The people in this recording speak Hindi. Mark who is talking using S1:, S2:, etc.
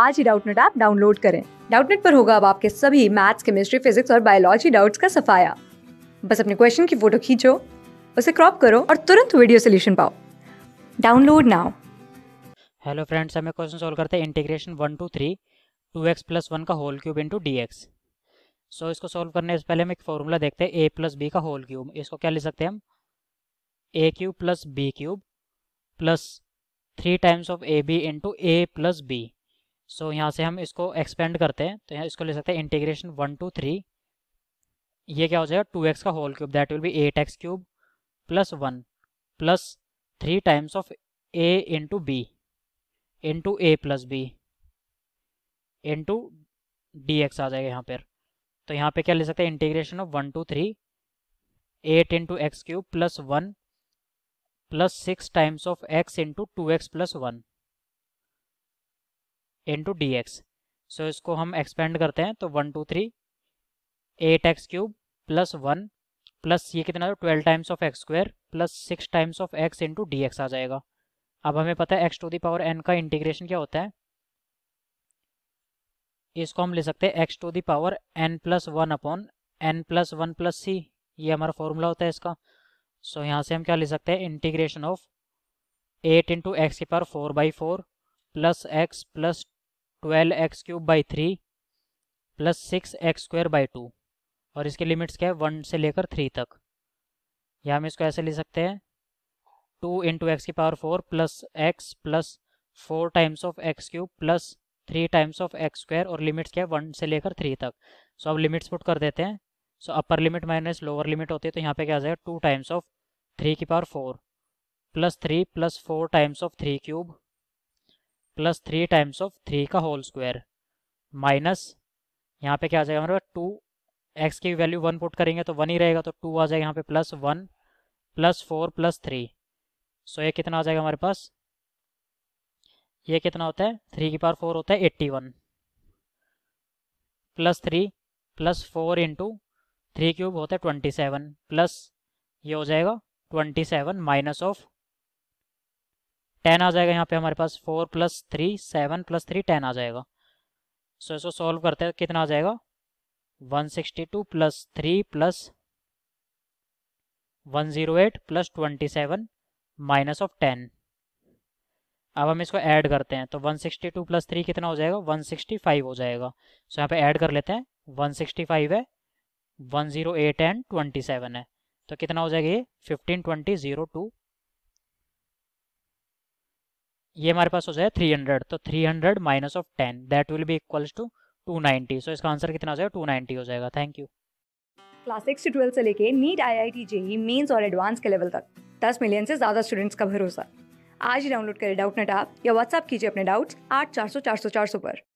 S1: आज ही डाउटनेट ऐप डाउनलोड करें डाउटनेट पर होगा अब आपके सभी मैथ्स केमिस्ट्री फिजिक्स और बायोलॉजी डाउट्स का सफाया बस अपने क्वेश्चन की फोटो खींचो उसे क्रॉप करो और तुरंत वीडियो सोल्यूशन पाओ डाउनलोड नाउ
S2: हेलो फ्रेंड्स हमें क्वेश्चन सॉल्व करते हैं integration one to three two x plus one का whole cube into d x so इसको सॉल्व करने से पहले हम एक फॉर्मूला देखते हैं ए प्लस बी का होल क्यूब इसको क्या ले सकते हैं हम a cube plus b cube plus three times of a b into a plus b so so, यहाँ से हम इसको एक्सपेंड करते हैं तो यहाँ इसको ले सकते हैं इंटीग्रेशन वन टू थ्री ये क्या हो जाएगा टू एक्स का whole cube that will be eight x cube plus one plus three times of a into b into a plus b into d x आ जाएगा यहाँ पर तो यहाँ पे क्या ले सकते हैं integration of one to three eight into x cube plus one plus six times of x into two x plus one into d x so इसको हम एक्सपेंड करते हैं तो one to three eight x cube plus one plus ये कितना twelve times of x square plus six times of x into d x आ जाएगा अब हमें पता है x to the power N का इंटीग्रेशन क्या होता है इसको हम ले सकते हैं x to the power n plus one upon n plus one plus c ये हमारा फॉर्मूला होता है इसका सो यहाँ से हम क्या ले सकते हैं integration of eight into x की power four by four plus x plus twelve x cube by three plus six x square by two और इसके लिमिट्स क्या है वन से लेकर थ्री तक या हम इसको ऐसे ले सकते हैं टू इंटू एक्स की power four plus x plus four times of x cube plus three times of x square और लिमिट्स क्या है वन से लेकर थ्री तक सो so, अब लिमिट्स पुट कर देते हैं so upper limit minus lower limit होती है तो यहाँ पे क्या आ जाएगा टू टाइम्स ऑफ थ्री की power four plus three plus four times of three cube plus three times of three का होल स्क्वायर माइनस यहाँ पे क्या आ जाएगा हमारे पास टू एक्स की वैल्यू वन पुट करेंगे तो वन ही रहेगा तो टू आ जाएगा यहाँ पे plus one plus four plus three so ये कितना आ जाएगा हमारे पास ये कितना होता है थ्री की पावर फोर होता है eighty one plus three plus four into three cube होता है ट्वेंटी सेवन प्लस ये हो जाएगा twenty seven minus of ten आ जाएगा यहाँ पे हमारे पास four plus three seven plus three ten आ जाएगा सो इसको सॉल्व करते हैं कितना आ जाएगा one sixty two plus three plus one zero eight plus twenty seven minus of ten अब हम इसको ऐड करते हैं तो one sixty two plus three कितना हो जाएगा वन सिक्सटी फाइव हो जाएगा सो so, यहाँ पे ऐड कर लेते हैं वन सिक्सटी फाइव है one zero eight and twenty seven है तो कितना हो जाएगा ये फिफ्टीन ट्वेंटी जीरो टू ये हमारे पास हो जाए थ्री हंड्रेड तो three hundred minus of ten that will be equals to two ninety so इसका आंसर कितना हो जाएगा टू हो जाएगा थैंक यू
S1: क्लास सिक्स से ट्वेल्थ से लेके NEET I I T JEE mains और एडवांस के लेवल तक दस मिलियन से ज़्यादा स्टूडेंट्स का भरोसा आज ही डाउनलोड करें डाउट नेट आप या व्हाट्सअप कीजिए अपने डाउट्स आठ चार सौ चार सौ चार सौ पर